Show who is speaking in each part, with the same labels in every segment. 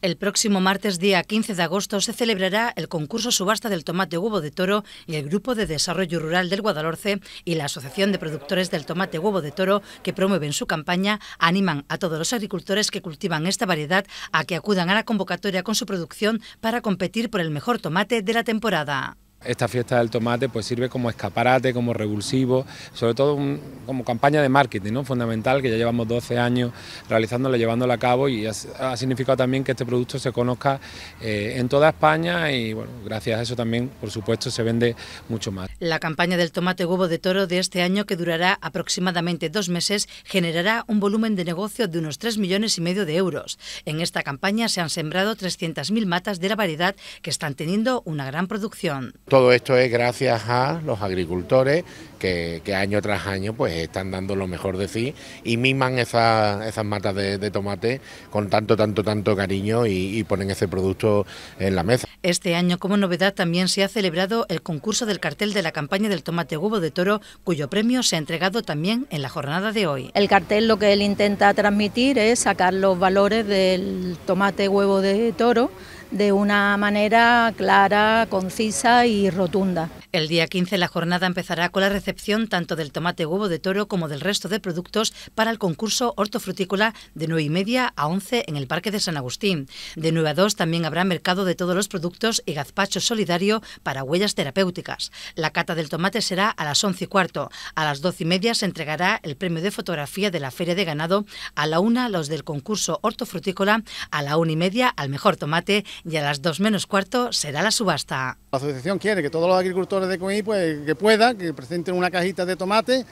Speaker 1: El próximo martes, día 15 de agosto, se celebrará el concurso subasta del tomate huevo de toro y el Grupo de Desarrollo Rural del Guadalhorce y la Asociación de Productores del Tomate Huevo de Toro, que promueven su campaña, animan a todos los agricultores que cultivan esta variedad a que acudan a la convocatoria con su producción para competir por el mejor tomate de la temporada.
Speaker 2: Esta fiesta del tomate pues sirve como escaparate, como revulsivo, sobre todo como campaña de marketing ¿no? fundamental que ya llevamos 12 años realizándola, llevándola a cabo y ha, significado también que este producto se conozca eh, en toda España y gracias a eso también por supuesto se vende mucho más.
Speaker 1: La campaña del tomate huevo de toro de este año que durará aproximadamente dos meses generará un volumen de negocio de unos 3 millones y medio de euros. En esta campaña se han sembrado 300.000 matas de la variedad que están teniendo una gran producción.
Speaker 2: Todo esto es gracias a los agricultores que, año tras año pues están dando lo mejor de sí y miman esas matas de, tomate con tanto, tanto, tanto cariño y, y, ponen ese producto en la mesa.
Speaker 1: Este año, como novedad, también se ha celebrado el concurso del cartel de la campaña del tomate huevo de toro, cuyo premio se ha entregado también en la jornada de hoy. El cartel lo que él intenta transmitir es sacar los valores del tomate huevo de toro de una manera clara, concisa y rotunda. El día 15 la jornada empezará con la recepción tanto del tomate huevo de toro como del resto de productos para el concurso hortofrutícola de 9 y media a 11 en el Parque de San Agustín. De 9 a 2 también habrá mercado de todos los productos y gazpacho solidario para huellas terapéuticas. La cata del tomate será a las 11 y cuarto. A las 12 y media se entregará el premio de fotografía de la Feria de Ganado. A la 1 los del concurso hortofrutícola. A la 1 y media al mejor tomate y a las 2 menos cuarto será la subasta. La asociación quiere que todos los
Speaker 2: agricultores de Coí pues, que puedan, que presenten una cajita de tomate.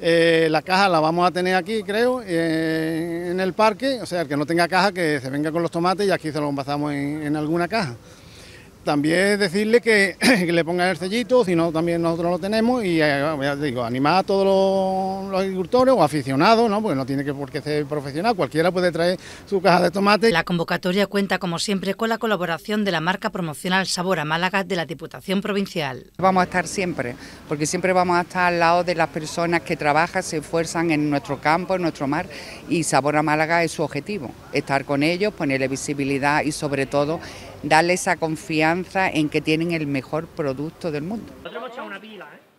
Speaker 2: Eh, la caja la vamos a tener aquí, creo, eh, en el parque. O sea, el que no tenga caja, que se venga con los tomates y aquí se los envasamos en alguna caja. También decirle que, le pongan el sellito, si no, también nosotros lo tenemos y eh, digo, animar a todos los, agricultores o aficionados,
Speaker 1: ¿no? porque no tiene que por qué ser profesional, cualquiera puede traer su caja de tomate. La convocatoria cuenta, como siempre, con la colaboración de la marca promocional Sabor a Málaga de la Diputación Provincial.
Speaker 2: Vamos a estar siempre, porque siempre vamos a estar al lado de las personas que trabajan, se esfuerzan en nuestro campo, en nuestro mar, y Sabor a Málaga es su objetivo, estar con ellos, ponerle visibilidad y sobre todo darle esa confianza en que tienen el mejor producto del mundo. ¿eh?